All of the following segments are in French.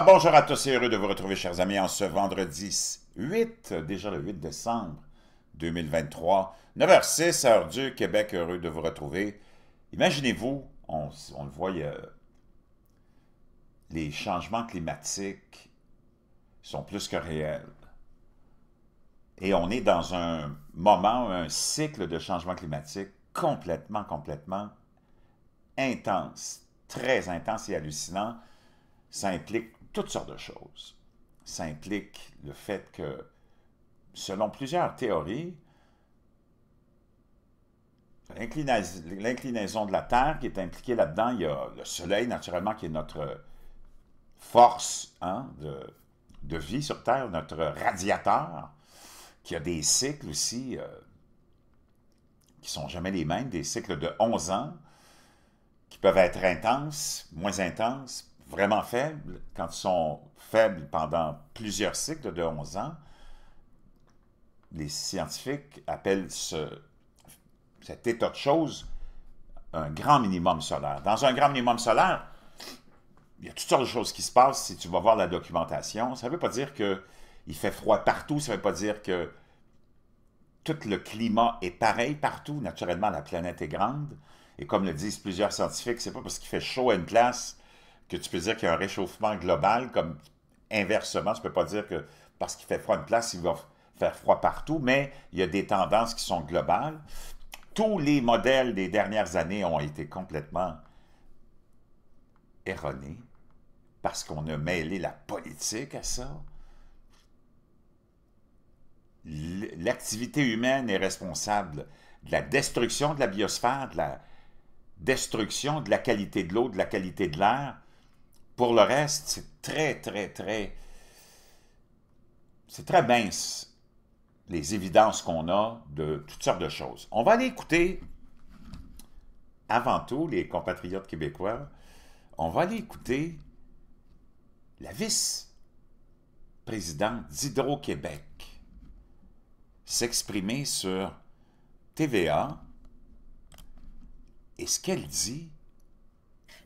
Ah, bonjour à tous et heureux de vous retrouver, chers amis, en ce vendredi 8, déjà le 8 décembre 2023, 9h06, heure du Québec, heureux de vous retrouver. Imaginez-vous, on, le voit, les changements climatiques sont plus que réels. Et on est dans un moment, un cycle de changement climatique complètement, complètement intense, très intense et hallucinant. Ça implique toutes sortes de choses. Ça implique le fait que, selon plusieurs théories, l'inclinaison de la Terre qui est impliquée là-dedans, il y a le Soleil, naturellement, qui est notre force hein, de, de, vie sur Terre, notre radiateur, qui a des cycles aussi qui euh, qui sont jamais les mêmes, des cycles de 11 ans, qui peuvent être intenses, moins intenses, vraiment faibles, quand ils sont faibles pendant plusieurs cycles de 11 ans, les scientifiques appellent ce, cet état de choses un grand minimum solaire. Dans un grand minimum solaire, il y a toutes sortes de choses qui se passent si tu vas voir la documentation. Ça ne veut pas dire qu'il fait froid partout, ça ne veut pas dire que tout le climat est pareil partout. Naturellement, la planète est grande. Et comme le disent plusieurs scientifiques, c'est pas parce qu'il fait chaud à une place que tu peux dire qu'il y a un réchauffement global, comme inversement, je ne peux pas dire que parce qu'il fait froid une place, il va faire froid partout, mais il y a des tendances qui sont globales. Tous les modèles des dernières années ont été complètement erronés parce qu'on a mêlé la politique à ça. L'activité humaine est responsable de la destruction de la biosphère, de la destruction de la qualité de l'eau, de la qualité de l'air, pour le reste, c'est très, très, très... C'est très mince, les évidences qu'on a de toutes sortes de choses. On va aller écouter, avant tout, les compatriotes québécois, on va aller écouter la vice-présidente d'Hydro-Québec s'exprimer sur TVA et ce qu'elle dit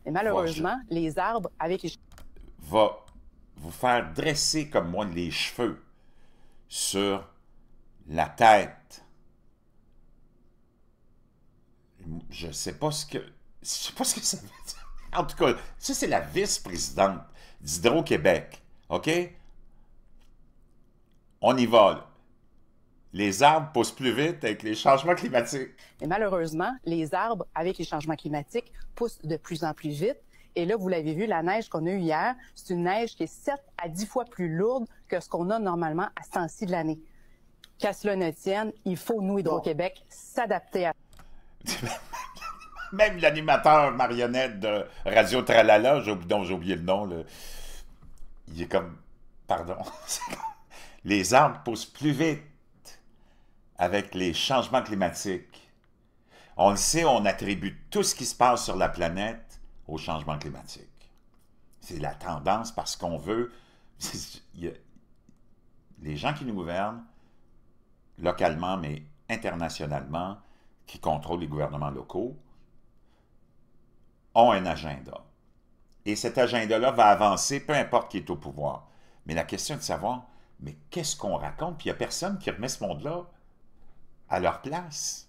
et malheureusement, les arbres avec les va vous faire dresser comme moi les cheveux sur la tête. Je sais pas ce que je sais pas ce que ça veut dire. En tout cas, ça c'est la vice-présidente d'Hydro-Québec. OK On y va les arbres poussent plus vite avec les changements climatiques. Mais malheureusement, les arbres, avec les changements climatiques, poussent de plus en plus vite. Et là, vous l'avez vu, la neige qu'on a eue hier, c'est une neige qui est 7 à 10 fois plus lourde que ce qu'on a normalement à ce temps de l'année. Qu'à cela ne tienne, il faut, nous, Hydro-Québec, s'adapter à... Même l'animateur marionnette de Radio Tralala, dont j'ai oublié le nom, il est comme... Pardon. les arbres poussent plus vite avec les changements climatiques. On le sait, on attribue tout ce qui se passe sur la planète au changement climatique. C'est la tendance parce qu'on veut... les gens qui nous gouvernent, localement mais internationalement, qui contrôlent les gouvernements locaux, ont un agenda. Et cet agenda-là va avancer, peu importe qui est au pouvoir. Mais la question est de savoir, mais qu'est-ce qu'on raconte? Puis il n'y a personne qui remet ce monde-là à leur place.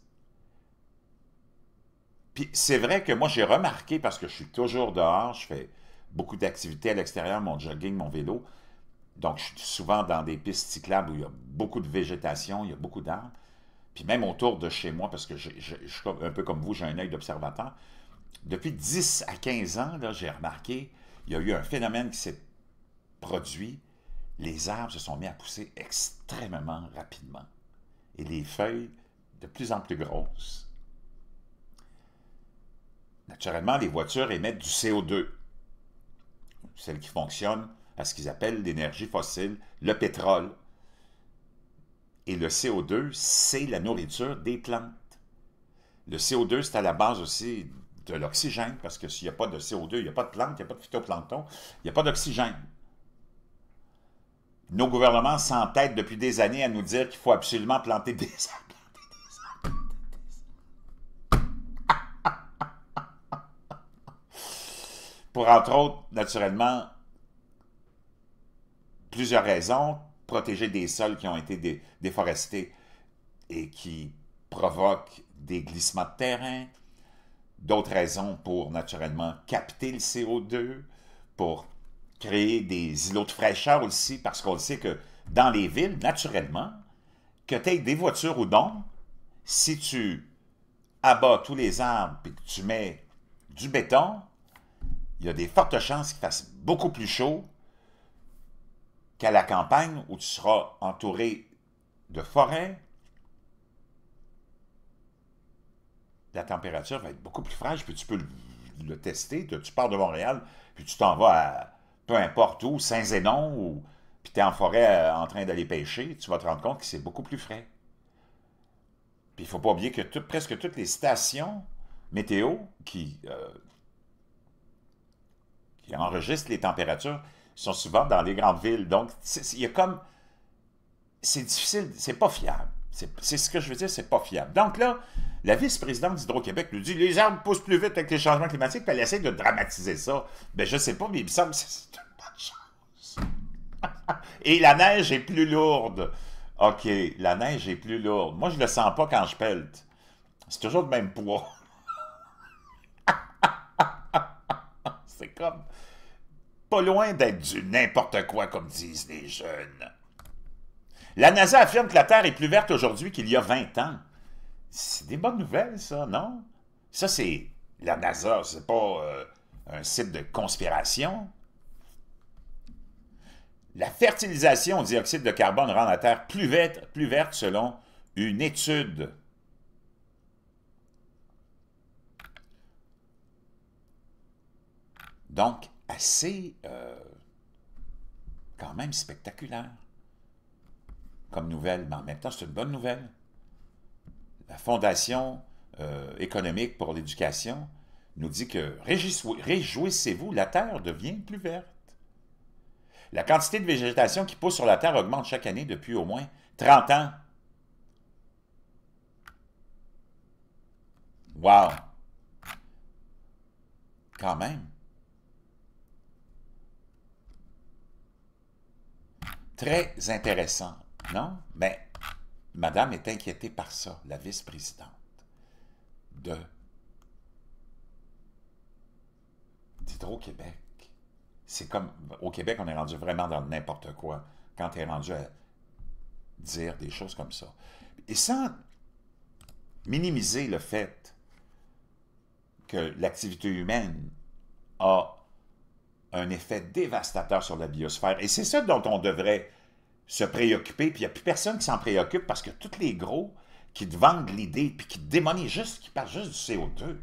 Puis c'est vrai que moi, j'ai remarqué, parce que je suis toujours dehors, je fais beaucoup d'activités à l'extérieur, mon jogging, mon vélo. Donc, je suis souvent dans des pistes cyclables où il y a beaucoup de végétation, il y a beaucoup d'arbres. Puis même autour de chez moi, parce que je, suis un peu comme vous, j'ai un œil d'observateur. Depuis 10 à 15 ans, j'ai remarqué, il y a eu un phénomène qui s'est produit. Les arbres se sont mis à pousser extrêmement rapidement et les feuilles de plus en plus grosses. Naturellement, les voitures émettent du CO2, celles qui fonctionnent à ce qu'ils appellent l'énergie fossile, le pétrole. Et le CO2, c'est la nourriture des plantes. Le CO2, c'est à la base aussi de l'oxygène, parce que s'il n'y a pas de CO2, il n'y a pas de plantes, il n'y a pas de phytoplancton, il n'y a pas d'oxygène nos gouvernements s'entêtent depuis des années à nous dire qu'il faut absolument planter des arbres. pour entre autres, naturellement, plusieurs raisons. Protéger des sols qui ont été déforestés et qui provoquent des glissements de terrain. D'autres raisons pour, naturellement, capter le CO2, pour créer des îlots de fraîcheur aussi, parce qu'on sait que dans les villes, naturellement, que tu aies des voitures ou non, si tu abats tous les arbres et que tu mets du béton, il y a des fortes chances qu'il fasse beaucoup plus chaud qu'à la campagne où tu seras entouré de forêts. La température va être beaucoup plus fraîche, puis tu peux le, le tester. Tu pars de Montréal, puis tu t'en vas à, peu importe où, Saint-Zénon, ou puis tu es en forêt euh, en train d'aller pêcher, tu vas te rendre compte que c'est beaucoup plus frais. Puis il ne faut pas oublier que presque toutes les stations météo qui, euh, qui enregistrent les températures sont souvent dans les grandes villes. Donc, il y a comme... C'est difficile, c'est pas fiable. C'est ce que je veux dire, c'est pas fiable. Donc là, la vice-présidente d'Hydro-Québec nous dit les arbres poussent plus vite avec les changements climatiques, puis elle essaie de dramatiser ça. Ben je sais pas, mais ça me semble que c'est une bonne chose. Et la neige est plus lourde. OK, la neige est plus lourde. Moi, je le sens pas quand je pelte. C'est toujours le même poids. c'est comme pas loin d'être du n'importe quoi, comme disent les jeunes. La NASA affirme que la Terre est plus verte aujourd'hui qu'il y a 20 ans. C'est des bonnes nouvelles, ça, non? Ça, c'est la NASA, c'est pas euh, un site de conspiration. La fertilisation au dioxyde de carbone rend la Terre plus verte, plus verte selon une étude. Donc, assez euh, quand même spectaculaire comme nouvelle, mais en même temps, c'est une bonne nouvelle. La Fondation euh, économique pour l'éducation nous dit que réjouissez-vous, la terre devient plus verte. La quantité de végétation qui pousse sur la terre augmente chaque année depuis au moins 30 ans. Wow! Quand même. Très intéressant. Non? Mais ben, madame est inquiétée par ça, la vice-présidente de d'Hydro-Québec. C'est comme, au Québec, on est rendu vraiment dans n'importe quoi quand on est rendu à dire des choses comme ça. Et sans minimiser le fait que l'activité humaine a un effet dévastateur sur la biosphère. Et c'est ça dont on devrait se préoccuper, puis il n'y a plus personne qui s'en préoccupe parce que tous les gros qui te vendent l'idée, puis qui te juste, qui parlent juste du CO2,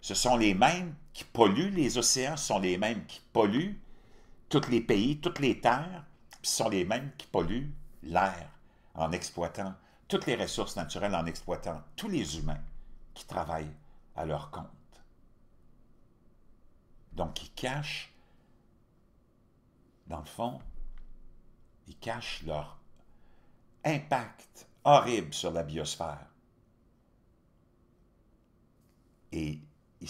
ce sont les mêmes qui polluent les océans, ce sont les mêmes qui polluent tous les pays, toutes les terres, ce sont les mêmes qui polluent l'air en exploitant toutes les ressources naturelles, en exploitant tous les humains qui travaillent à leur compte. Donc, ils cachent, dans le fond, ils cachent leur impact horrible sur la biosphère. Et ils,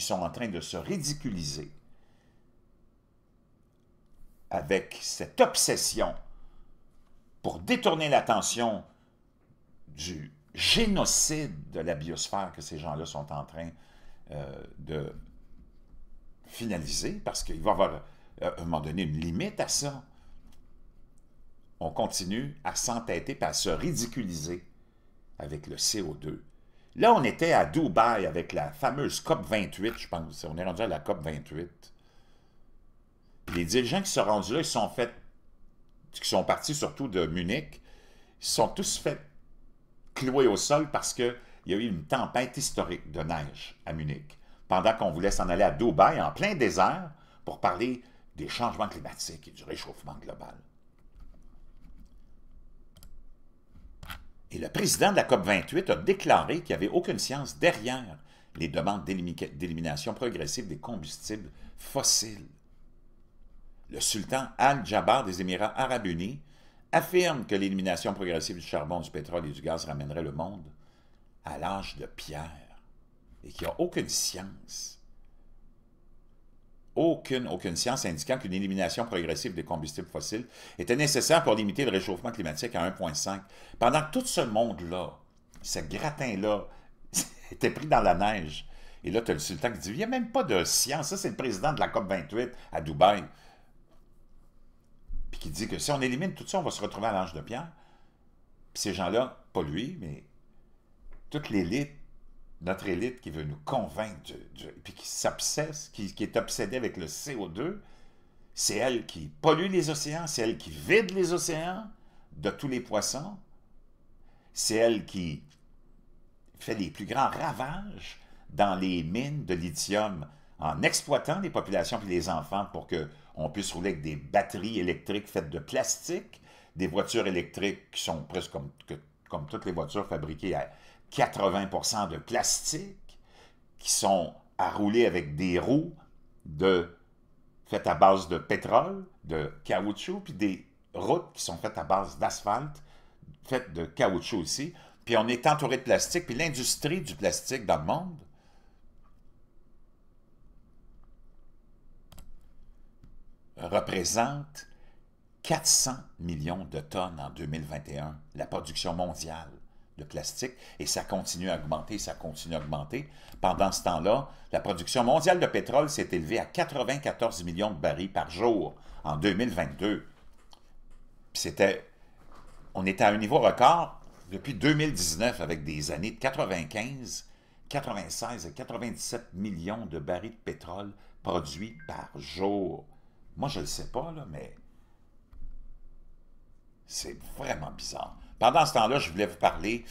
sont en train de se ridiculiser avec cette obsession pour détourner l'attention du génocide de la biosphère que ces gens-là sont en train euh, de finaliser, parce qu'il va y avoir euh, à un moment donné, une limite à ça. On continue à s'entêter et à se ridiculiser avec le CO2. Là, on était à Dubaï avec la fameuse COP28, je pense. On est rendu à la COP28. Les dirigeants qui sont rendus là, ils sont faits... qui sont partis surtout de Munich, ils sont tous faits clouer au sol parce qu'il y a eu une tempête historique de neige à Munich. Pendant qu'on voulait s'en aller à Dubaï, en plein désert, pour parler des changements climatiques et du réchauffement global. Et le président de la COP28 a déclaré qu'il n'y avait aucune science derrière les demandes d'élimination progressive des combustibles fossiles. Le sultan Al-Jabbar des Émirats arabes unis affirme que l'élimination progressive du charbon, du pétrole et du gaz ramènerait le monde à l'âge de pierre et qu'il n'y a aucune science aucune, science indiquant qu'une élimination progressive des combustibles fossiles était nécessaire pour limiter le réchauffement climatique à 1,5. Pendant que tout ce monde-là, ce gratin-là, était pris dans la neige. Et là, tu as le sultan qui dit, il n'y a même pas de science. Ça, c'est le président de la COP28 à Dubaï. Puis qui dit que si on élimine tout ça, on va se retrouver à l'âge de pierre. Puis ces gens-là, pas lui, mais toute l'élite notre élite qui veut nous convaincre, et puis qui s'obsesse, qui, est obsédée avec le CO2, c'est elle qui pollue les océans, c'est elle qui vide les océans de tous les poissons, c'est elle qui fait les plus grands ravages dans les mines de lithium en exploitant les populations et les enfants pour qu'on puisse rouler avec des batteries électriques faites de plastique, des voitures électriques qui sont presque comme, comme toutes les voitures fabriquées à, 80 de plastique, qui sont à rouler avec des roues de, faites à base de pétrole, de caoutchouc, puis des routes qui sont faites à base d'asphalte, faites de caoutchouc aussi. Puis on est entouré de plastique, puis l'industrie du plastique dans le monde, représente 400 millions de tonnes en 2021, la production mondiale de plastique et ça continue à augmenter, ça continue à augmenter. Pendant ce temps-là, la production mondiale de pétrole s'est élevée à 94 millions de barils par jour en 2022. C'était, on était à un niveau record depuis 2019 avec des années de 95, 96 et 97 millions de barils de pétrole produits par jour. Moi, je ne le sais pas, là, mais c'est vraiment bizarre. Pendant ce temps-là, je voulais vous parler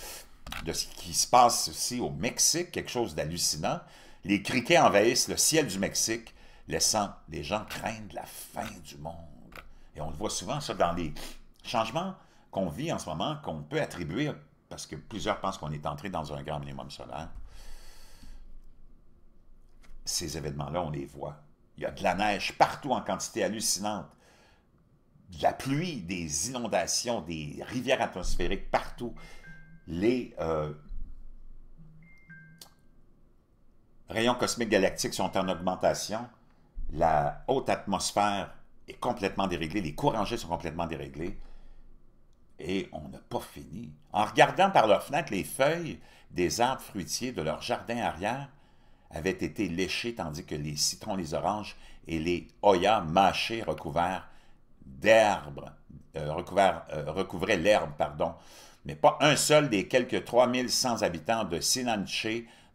de ce qui se passe aussi au Mexique, quelque chose d'hallucinant. Les criquets envahissent le ciel du Mexique, laissant les gens craindre la fin du monde. Et on le voit souvent, ça, dans les changements qu'on vit en ce moment, qu'on peut attribuer, parce que plusieurs pensent qu'on est entré dans un grand minimum solaire. Ces événements-là, on les voit. Il y a de la neige partout en quantité hallucinante la pluie, des inondations, des rivières atmosphériques partout. Les euh, rayons cosmiques galactiques sont en augmentation. La haute atmosphère est complètement déréglée. Les courangées sont complètement déréglés. Et on n'a pas fini. En regardant par leur fenêtre les feuilles des arbres fruitiers de leur jardin arrière avaient été léchées, tandis que les citrons, les oranges et les hoyas mâchés recouverts d'herbe, euh, euh, recouvraient l'herbe, pardon. Mais pas un seul des quelques 3100 habitants de Sinanche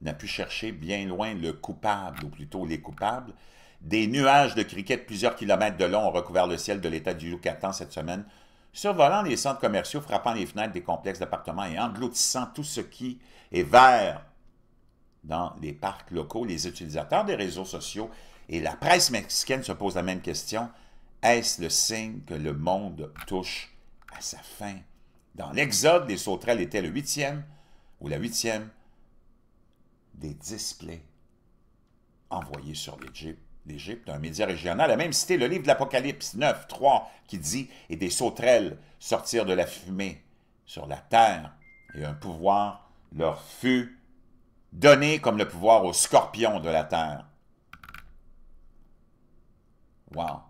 n'a pu chercher bien loin le coupable, ou plutôt les coupables. Des nuages de criquets de plusieurs kilomètres de long ont recouvert le ciel de l'État du Yucatan cette semaine, survolant les centres commerciaux, frappant les fenêtres des complexes d'appartements et engloutissant tout ce qui est vert dans les parcs locaux. Les utilisateurs des réseaux sociaux et la presse mexicaine se posent la même question. Est-ce le signe que le monde touche à sa fin? Dans l'Exode, les sauterelles étaient le huitième ou la huitième des displays envoyés sur l'Égypte. L'Égypte, un média régional, a même cité le livre de l'Apocalypse 9, 3, qui dit « Et des sauterelles sortirent de la fumée sur la terre, et un pouvoir leur fut donné comme le pouvoir aux scorpions de la terre. » Wow!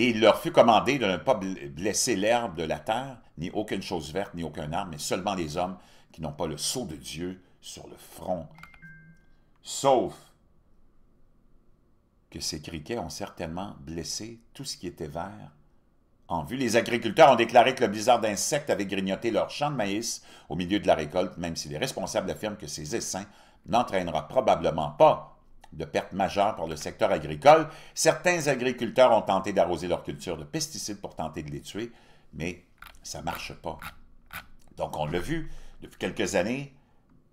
Et il leur fut commandé de ne pas blesser l'herbe de la terre, ni aucune chose verte, ni aucun arbre, mais seulement les hommes qui n'ont pas le sceau de Dieu sur le front. Sauf que ces criquets ont certainement blessé tout ce qui était vert. En vue, les agriculteurs ont déclaré que le bizarre d'insectes avait grignoté leur champ de maïs au milieu de la récolte, même si les responsables affirment que ces essaims n'entraîneront probablement pas de pertes majeures par le secteur agricole. Certains agriculteurs ont tenté d'arroser leurs cultures de pesticides pour tenter de les tuer, mais ça ne marche pas. Donc, on l'a vu, depuis quelques années,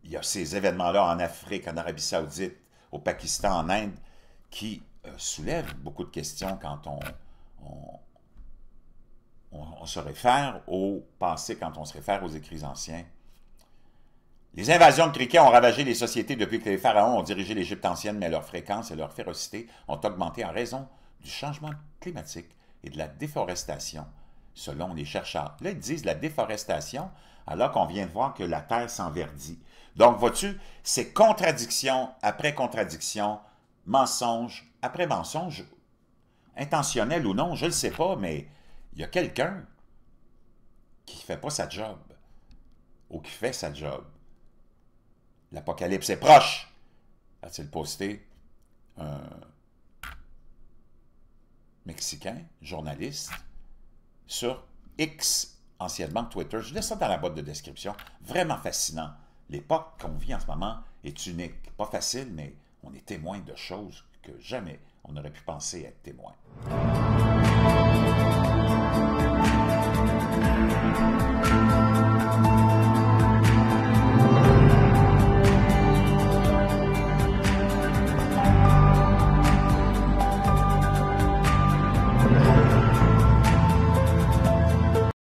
il y a ces événements-là en Afrique, en Arabie saoudite, au Pakistan, en Inde, qui euh, soulèvent beaucoup de questions quand on, on se réfère au passé, quand on se réfère aux écrits anciens. Les invasions de criquets ont ravagé les sociétés depuis que les pharaons ont dirigé l'Égypte ancienne, mais leur fréquence et leur férocité ont augmenté en raison du changement climatique et de la déforestation, selon les chercheurs. Là, ils disent la déforestation, alors qu'on vient de voir que la terre s'enverdit. Donc, vois-tu, c'est contradiction après contradiction, mensonge après mensonge, intentionnel ou non, je ne le sais pas, mais il y a quelqu'un qui ne fait pas sa job ou qui fait sa job. L'apocalypse est proche, a-t-il posté un Mexicain, journaliste, sur X, anciennement Twitter. Je laisse ça dans la boîte de description. Vraiment fascinant. L'époque qu'on vit en ce moment est unique. Pas facile, mais on est témoin de choses que jamais on aurait pu penser être témoin.